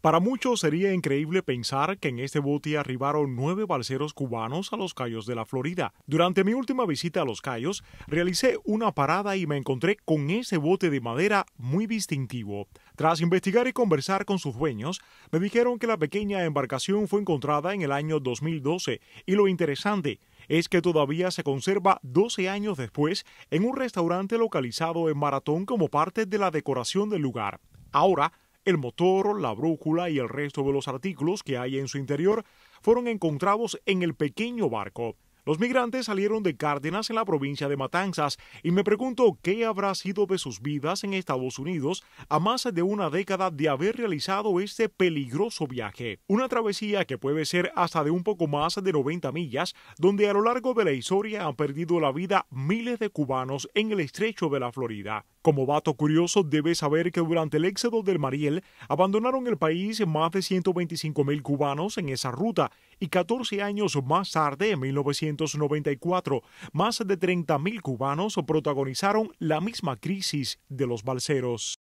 Para muchos sería increíble pensar que en este bote arribaron nueve balseros cubanos a los Cayos de la Florida. Durante mi última visita a los Cayos, realicé una parada y me encontré con ese bote de madera muy distintivo. Tras investigar y conversar con sus dueños, me dijeron que la pequeña embarcación fue encontrada en el año 2012 y lo interesante es que todavía se conserva 12 años después en un restaurante localizado en Maratón como parte de la decoración del lugar. Ahora, el motor, la brújula y el resto de los artículos que hay en su interior fueron encontrados en el pequeño barco. Los migrantes salieron de Cárdenas en la provincia de Matanzas y me pregunto qué habrá sido de sus vidas en Estados Unidos a más de una década de haber realizado este peligroso viaje. Una travesía que puede ser hasta de un poco más de 90 millas, donde a lo largo de la historia han perdido la vida miles de cubanos en el estrecho de la Florida. Como vato curioso, debes saber que durante el éxodo del Mariel abandonaron el país más de 125 mil cubanos en esa ruta y 14 años más tarde, en 1900 1994, más de 30.000 cubanos protagonizaron la misma crisis de los balseros.